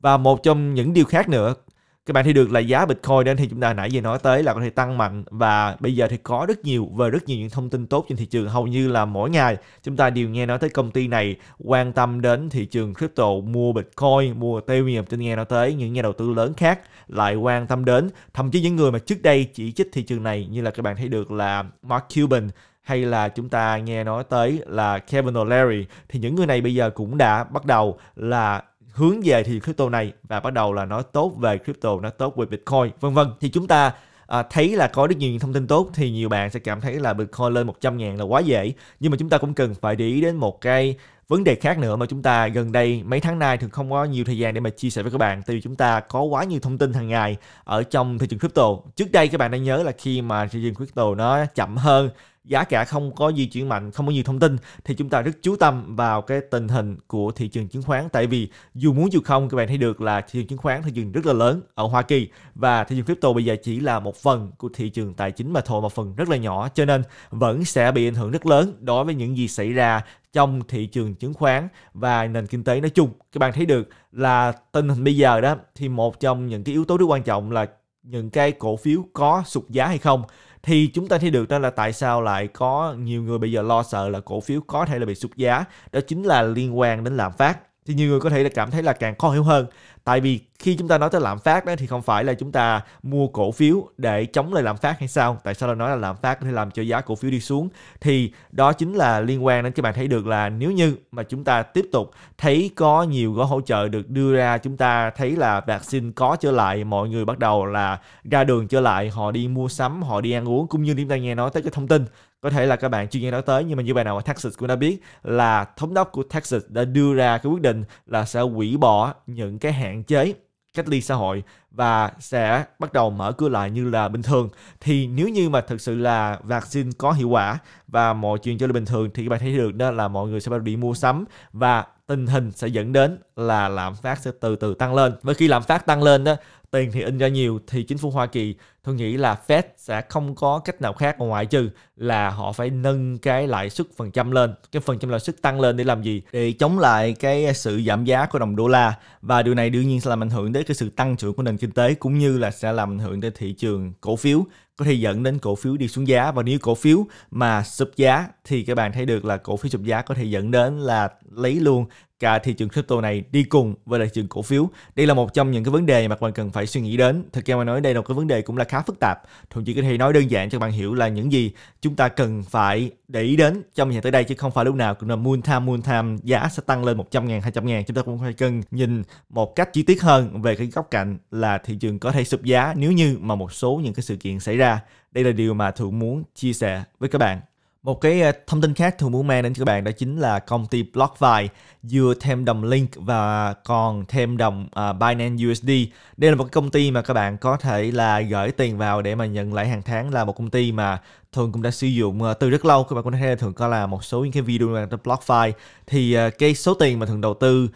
Và một trong những điều khác nữa các bạn thấy được là giá Bitcoin đến thì chúng ta nãy giờ nói tới là có thể tăng mạnh và bây giờ thì có rất nhiều và rất nhiều những thông tin tốt trên thị trường hầu như là mỗi ngày chúng ta đều nghe nói tới công ty này quan tâm đến thị trường crypto mua Bitcoin mua Ethereum trên nghe nói tới những nhà đầu tư lớn khác lại quan tâm đến thậm chí những người mà trước đây chỉ trích thị trường này như là các bạn thấy được là Mark Cuban hay là chúng ta nghe nói tới là Kevin O'Leary thì những người này bây giờ cũng đã bắt đầu là hướng về thị crypto này và bắt đầu là nói tốt về crypto, nói tốt về Bitcoin, vân vân. Thì chúng ta à, thấy là có rất nhiều những thông tin tốt thì nhiều bạn sẽ cảm thấy là Bitcoin lên 100 ngàn là quá dễ. Nhưng mà chúng ta cũng cần phải để ý đến một cái vấn đề khác nữa mà chúng ta gần đây mấy tháng nay thường không có nhiều thời gian để mà chia sẻ với các bạn tại vì chúng ta có quá nhiều thông tin hàng ngày ở trong thị trường crypto. Trước đây các bạn đã nhớ là khi mà thị trường crypto nó chậm hơn giá cả không có di chuyển mạnh, không có nhiều thông tin thì chúng ta rất chú tâm vào cái tình hình của thị trường chứng khoán tại vì dù muốn dù không các bạn thấy được là thị trường chứng khoán thị trường rất là lớn ở Hoa Kỳ và thị trường crypto bây giờ chỉ là một phần của thị trường tài chính mà thôi một phần rất là nhỏ cho nên vẫn sẽ bị ảnh hưởng rất lớn đối với những gì xảy ra trong thị trường chứng khoán và nền kinh tế nói chung các bạn thấy được là tình hình bây giờ đó thì một trong những cái yếu tố rất quan trọng là những cái cổ phiếu có sụt giá hay không thì chúng ta thấy được đó là tại sao lại có nhiều người bây giờ lo sợ là cổ phiếu có thể là bị sụt giá đó chính là liên quan đến lạm phát thì nhiều người có thể là cảm thấy là càng khó hiểu hơn tại vì khi chúng ta nói tới lạm phát đó thì không phải là chúng ta mua cổ phiếu để chống lại lạm phát hay sao tại sao lại nói là lạm phát có thể làm cho giá cổ phiếu đi xuống thì đó chính là liên quan đến các bạn thấy được là nếu như mà chúng ta tiếp tục thấy có nhiều gói hỗ trợ được đưa ra chúng ta thấy là vaccine có trở lại mọi người bắt đầu là ra đường trở lại họ đi mua sắm họ đi ăn uống cũng như chúng ta nghe nói tới cái thông tin có thể là các bạn chuyên gia nói tới nhưng mà như bài nào mà Texas cũng đã biết là thống đốc của Texas đã đưa ra cái quyết định là sẽ hủy bỏ những cái hạn chế cách ly xã hội và sẽ bắt đầu mở cửa lại như là bình thường thì nếu như mà thực sự là vaccine có hiệu quả và mọi chuyện trở lại bình thường thì các bạn thấy được đó là mọi người sẽ bắt đầu đi mua sắm và tình hình sẽ dẫn đến là lạm phát sẽ từ từ tăng lên với khi lạm phát tăng lên đó tiền thì in ra nhiều thì chính phủ Hoa Kỳ tôi nghĩ là Fed sẽ không có cách nào khác ngoài trừ là họ phải nâng cái lãi suất phần trăm lên cái phần trăm lãi suất tăng lên để làm gì để chống lại cái sự giảm giá của đồng đô la và điều này đương nhiên sẽ làm ảnh hưởng đến cái sự tăng trưởng của nền kinh tế cũng như là sẽ làm ảnh hưởng tới thị trường cổ phiếu có thể dẫn đến cổ phiếu đi xuống giá và nếu cổ phiếu mà sụp giá thì các bạn thấy được là cổ phiếu sụp giá có thể dẫn đến là lấy luôn cả thị trường crypto này đi cùng với thị trường cổ phiếu. Đây là một trong những cái vấn đề mà các bạn cần phải suy nghĩ đến. Thực ra mà nói đây là một cái vấn đề cũng là khá phức tạp. Thậm chí có thể nói đơn giản cho các bạn hiểu là những gì chúng ta cần phải để ý đến trong nhà tới đây chứ không phải lúc nào cũng là moon time moon time giá sẽ tăng lên 100 ngàn 200 ngàn chúng ta cũng phải cần nhìn một cách chi tiết hơn về cái góc cạnh là thị trường có thể sụp giá nếu như mà một số những cái sự kiện xảy ra đây là điều mà thường muốn chia sẻ với các bạn một cái ờ, thông tin khác thường muốn mang đến cho các bạn đó chính là công ty BlockFi vừa thêm đồng Link và còn thêm đồng ờ, Binance USD. Đây là một công ty mà các bạn có thể là gửi tiền vào để mà nhận lãi hàng tháng là một công ty mà thường cũng đã sử dụng ờ, từ rất lâu các bạn cũng thấy thường coi là một số những cái video mà trên BlockFi thì cái số tiền mà thường đầu tư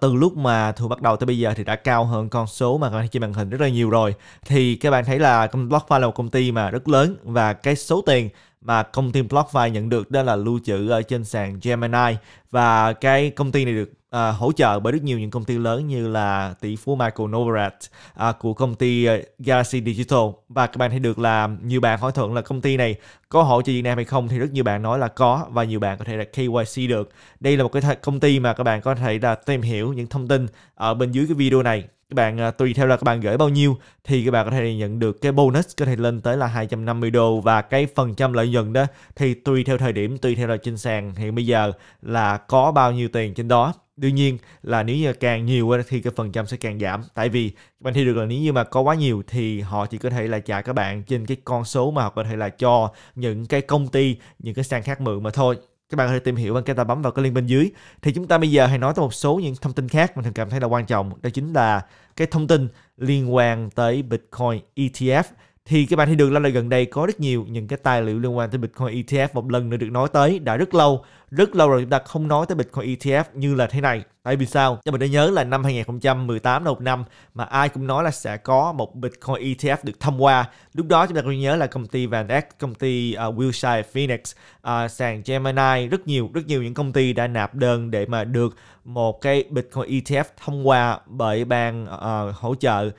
từ lúc mà thường bắt đầu tới bây giờ thì đã cao hơn con số mà các bạn trên màn hình rất là nhiều rồi thì các bạn thấy là BlockFi là một công ty mà rất lớn và cái số tiền mà công ty BlockFi nhận được đó là lưu trữ ở trên sàn Gemini và cái công ty này được à, hỗ trợ bởi rất nhiều những công ty lớn như là tỷ phú Michael Novrat à, của công ty à, Galaxy Digital và các bạn thấy được là nhiều bạn hỏi thuận là công ty này có hỗ trợ Việt Nam hay không thì rất nhiều bạn nói là có và nhiều bạn có thể là KYC được đây là một cái công ty mà các bạn có thể là tìm hiểu những thông tin ở bên dưới cái video này các bạn à, tùy theo là các bạn gửi bao nhiêu thì các bạn có thể nhận được cái bonus có thể lên tới là 250 đô và cái phần trăm lợi nhuận đó thì tùy theo thời điểm tùy theo là trên sàn hiện bây giờ là có bao nhiêu tiền trên đó đương nhiên là nếu như càng nhiều thì cái phần trăm sẽ càng giảm tại vì các bạn thấy được là nếu như mà có quá nhiều thì họ chỉ có thể là trả các bạn trên cái con số mà họ có thể là cho những cái công ty những cái sàn khác mượn mà thôi các bạn có thể tìm hiểu bằng cách ta bấm vào cái link bên dưới thì chúng ta bây giờ hãy nói tới một số những thông tin khác mà thường cảm thấy là quan trọng đó chính là cái thông tin liên quan tới Bitcoin ETF thì các bạn thấy đường lên là gần đây có rất nhiều những cái tài liệu liên quan tới Bitcoin ETF một lần nữa được nói tới đã rất lâu rất lâu rồi chúng ta không nói tới Bitcoin ETF như là thế này tại vì sao cho mình đã nhớ là năm 2018 là một năm mà ai cũng nói là sẽ có một Bitcoin ETF được thông qua lúc đó chúng ta cũng nhớ là công ty VanEck công ty uh, Wilshire Phoenix uh, sàn Gemini rất nhiều rất nhiều những công ty đã nạp đơn để mà được một cái Bitcoin ETF thông qua bởi ban uh, hỗ trợ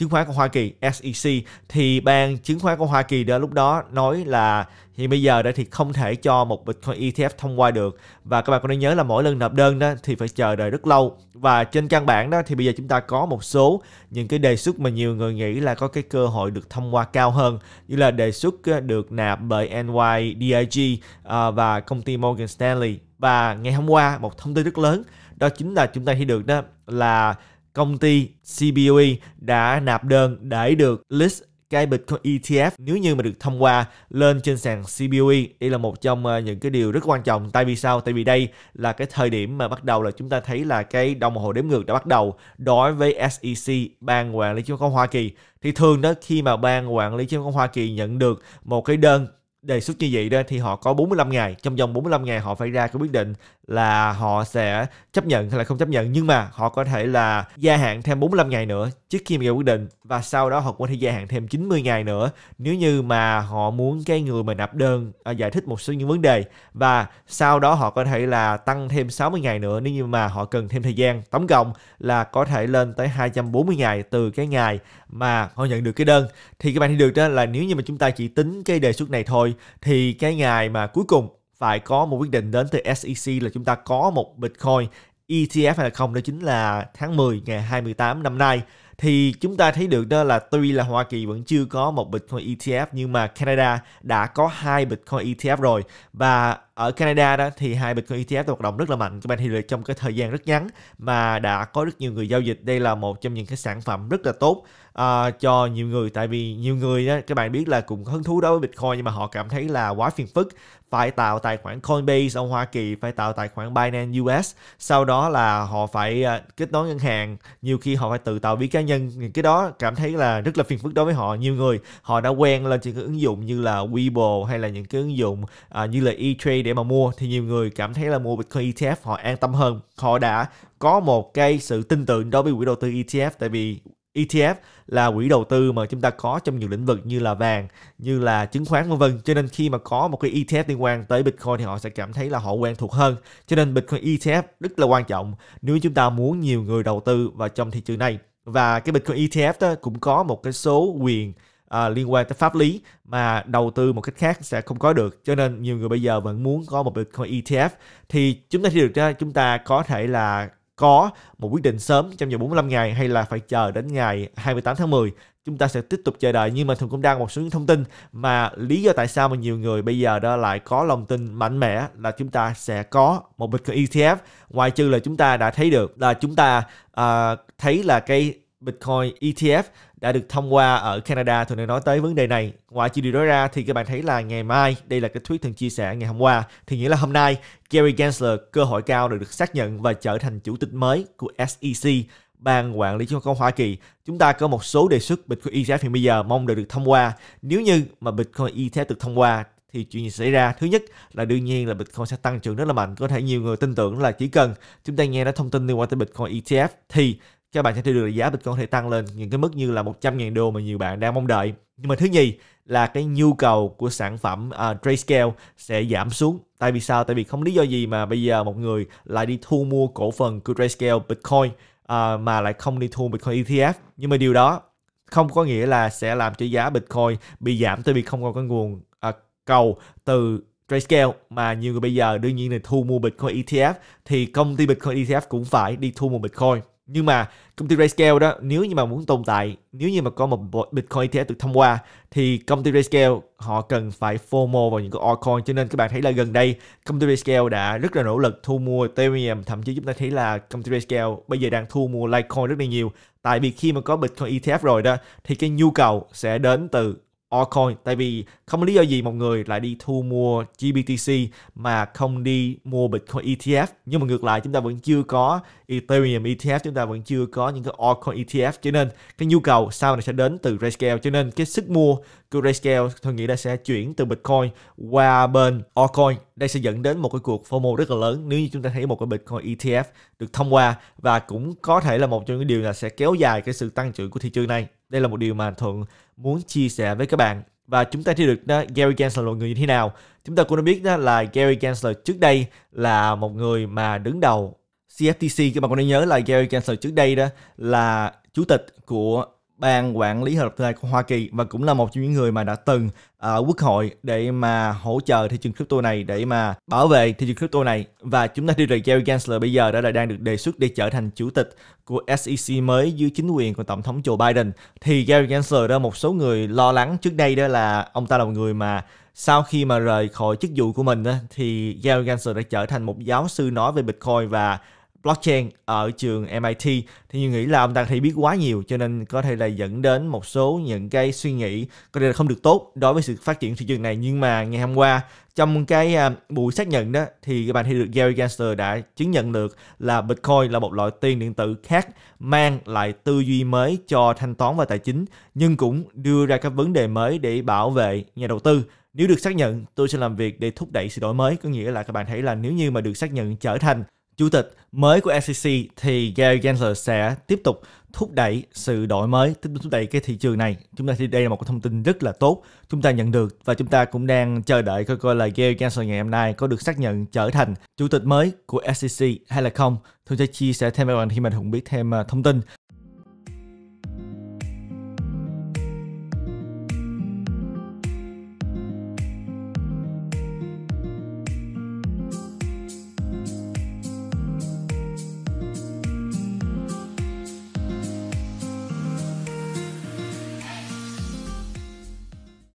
chứng khoán của Hoa Kỳ SEC thì ban chứng khoán của Hoa Kỳ đã lúc đó nói là thì bây giờ đã thì không thể cho một Bitcoin ETF thông qua được và các bạn có nên nhớ là mỗi lần nộp đơn đó thì phải chờ đợi rất lâu và trên căn bản đó thì bây giờ chúng ta có một số những cái đề xuất mà nhiều người nghĩ là có cái cơ hội được thông qua cao hơn như là đề xuất ờ, được nạp bởi NYDIG ờ, và công ty Morgan Stanley và ngày hôm qua một thông tin rất lớn đó chính là chúng ta thấy được đó là công ty CBOE đã nạp đơn để được list cái Bitcoin ETF nếu như mà được thông qua lên trên sàn CBOE. Đây là một trong ờ, những cái điều rất quan trọng. Tại vì sao? Tại vì đây là cái thời điểm mà bắt đầu là chúng ta thấy là cái đồng hồ đếm ngược đã bắt đầu đối với SEC, Ban Quản lý Chứng khoán Hoa Kỳ. Thì thường đó khi mà Ban Quản lý Chứng khoán Hoa Kỳ nhận được một cái đơn đề xuất như vậy đó thì họ có 45 ngày trong vòng 45 ngày họ phải ra cái quyết định là họ sẽ chấp nhận hay là không chấp nhận nhưng mà họ có thể là gia hạn thêm 45 ngày nữa trước khi mà ra quyết định và sau đó họ có thể gia hạn thêm 90 ngày nữa nếu như mà họ muốn cái người mà nạp đơn à, giải thích một số những vấn đề và sau đó họ có thể là tăng thêm 60 ngày nữa nếu như mà họ cần thêm thời gian tổng cộng là có thể lên tới 240 ngày từ cái ngày mà họ nhận được cái đơn thì các bạn thấy được đó là nếu như mà chúng ta chỉ tính cái đề xuất này thôi rồi thì cái ngày mà cuối cùng phải có một quyết định đến từ SEC là chúng ta có một Bitcoin ETF hay là không đó chính là tháng 10 ngày 28 năm nay thì chúng ta thấy được đó là tuy là Hoa Kỳ vẫn chưa có một Bitcoin ETF nhưng mà Canada đã có hai Bitcoin ETF rồi và ở Canada đó thì hai Bitcoin ETF hoạt động rất là mạnh các bạn thì được trong cái thời gian rất ngắn mà đã có rất nhiều người giao dịch đây là một trong những cái sản phẩm rất là tốt à, cho nhiều người tại vì nhiều người đó, các bạn biết là cũng hứng thú đối với Bitcoin nhưng mà họ cảm thấy là quá phiền phức phải tạo tài khoản Coinbase ở Hoa Kỳ, phải tạo tài khoản Binance US, sau đó là họ phải à, kết nối ngân hàng, nhiều khi họ phải tự tạo ví cá nhân, những cái đó cảm thấy là rất là phiền phức đối với họ. Nhiều người họ đã quen lên trên các ứng dụng như là Webo hay là những cái ứng dụng à, như là E-Trade để mà mua thì nhiều người cảm thấy là mua Bitcoin ETF họ an tâm hơn. Họ đã có một cái sự tin tưởng đối với quỹ đầu tư ETF tại vì ETF là quỹ đầu tư mà chúng ta có trong nhiều lĩnh vực như là vàng, như là chứng khoán vân vân. Cho nên khi mà có một cái ETF liên quan tới Bitcoin thì họ sẽ cảm thấy là họ quen thuộc hơn. Cho nên Bitcoin ETF rất là quan trọng nếu chúng ta muốn nhiều người đầu tư vào trong thị trường này. Và cái Bitcoin ETF đó cũng có một cái số quyền à, liên quan tới pháp lý mà đầu tư một cách khác sẽ không có được cho nên nhiều người bây giờ vẫn muốn có một bitcoin ETF thì chúng ta thấy được đó chúng ta có thể là có một quyết định sớm trong vòng 45 ngày hay là phải chờ đến ngày 28 tháng 10 chúng ta sẽ tiếp tục chờ đợi nhưng mà thường cũng đang một số những thông tin mà lý do tại sao mà nhiều người bây giờ đó lại có lòng tin mạnh mẽ là chúng ta sẽ có một bitcoin ETF ngoại trừ là chúng ta đã thấy được là chúng ta uh, thấy là cái Bitcoin ETF đã được thông qua ở Canada tôi đã nói tới vấn đề này. Ngoài chi điều đó ra thì các bạn thấy là ngày mai, đây là cái tweet thường chia sẻ ngày hôm qua, thì nghĩa là hôm nay Gary Gensler cơ hội cao được được xác nhận và trở thành chủ tịch mới của SEC, ban quản lý chứng khoán Hoa Kỳ. Chúng ta có một số đề xuất Bitcoin ETF hiện bây giờ mong được được thông qua. Nếu như mà Bitcoin ETF được thông qua thì chuyện gì xảy ra thứ nhất là đương nhiên là bitcoin sẽ tăng trưởng rất là mạnh có thể nhiều người tin tưởng là chỉ cần chúng ta nghe nói thông tin liên quan tới bitcoin etf thì các bạn sẽ thấy được là giá Bitcoin có thể tăng lên những cái mức như là 100.000 đô mà nhiều bạn đang mong đợi. Nhưng mà thứ nhì là cái nhu cầu của sản phẩm uh, Grayscale sẽ giảm xuống. Tại vì sao? Tại vì không lý do gì mà bây giờ một người lại đi thu mua cổ phần của Grayscale Bitcoin uh, mà lại không đi thu Bitcoin ETF. Nhưng mà điều đó không có nghĩa là sẽ làm cho giá Bitcoin bị giảm tại vì không có cái nguồn uh, cầu từ Grayscale mà nhiều người bây giờ đương nhiên là thu mua Bitcoin ETF thì công ty Bitcoin ETF cũng phải đi thu mua Bitcoin nhưng mà công ty Rayscale đó nếu như mà muốn tồn tại nếu như mà có một Bitcoin ETF được thông qua thì công ty Rayscale họ cần phải FOMO vào những cái altcoin cho nên các bạn thấy là gần đây công ty Rayscale đã rất là nỗ lực thu mua Ethereum thậm chí chúng ta thấy là công ty Rayscale bây giờ đang thu mua Litecoin rất là nhiều tại vì khi mà có Bitcoin ETF rồi đó thì cái nhu cầu sẽ đến từ altcoin tại vì không lý do gì một người lại đi thu mua GBTC mà không đi mua Bitcoin ETF nhưng mà ngược lại chúng ta vẫn chưa có Ethereum ETF chúng ta vẫn chưa có những cái altcoin ETF cho nên cái nhu cầu sau này sẽ đến từ Grayscale cho nên cái sức mua Grayscale tôi nghĩ là sẽ chuyển từ Bitcoin qua bên altcoin. Đây sẽ dẫn đến một cái cuộc FOMO rất là lớn nếu như chúng ta thấy một cái Bitcoin ETF được thông qua và cũng có thể là một trong những điều là sẽ kéo dài cái sự tăng trưởng của thị trường này. Đây là một điều mà Thuận muốn chia sẻ với các bạn và chúng ta thấy được đó, Gary Gensler là người như thế nào. Chúng ta cũng đã biết đó là Gary Gensler trước đây là một người mà đứng đầu CFTC các bạn còn nên nhớ là Gary Gensler trước đây đó là chủ tịch của ban quản lý hợp đồng thương mại của Hoa Kỳ và cũng là một trong những người mà đã từng ở uh, quốc hội để mà hỗ trợ thị trường crypto này để mà bảo vệ thị trường crypto này và chúng ta đi về Gary Gensler bây giờ đã là đang được đề xuất để trở thành chủ tịch của SEC mới dưới chính quyền của tổng thống Joe Biden thì Gary Gensler đó một số người lo lắng trước đây đó là ông ta là một người mà sau khi mà rời khỏi chức vụ của mình đó, thì Gary Gensler đã trở thành một giáo sư nói về Bitcoin và blockchain ở trường MIT thì như nghĩ là ông ta thì biết quá nhiều cho nên có thể là dẫn đến một số những cái suy nghĩ có thể là không được tốt đối với sự phát triển thị trường này nhưng mà ngày hôm qua trong cái à, buổi xác nhận đó thì các bạn thấy được Gary Gensler đã chứng nhận được là Bitcoin là một loại tiền điện tử khác mang lại tư duy mới cho thanh toán và tài chính nhưng cũng đưa ra các vấn đề mới để bảo vệ nhà đầu tư nếu được xác nhận tôi sẽ làm việc để thúc đẩy sự đổi mới có nghĩa là các bạn thấy là nếu như mà được xác nhận trở thành chủ tịch mới của SEC thì Gary Gensler sẽ tiếp tục thúc đẩy sự đổi mới, tiếp tục thúc đẩy cái thị trường này. Chúng ta thì đây là một thông tin rất là tốt chúng ta nhận được và chúng ta cũng đang chờ đợi coi coi là Gary Gensler ngày hôm nay có được xác nhận trở thành chủ tịch mới của SEC hay là không. Thường sẽ chia sẻ thêm với bạn khi mà Hùng biết thêm à, thông tin.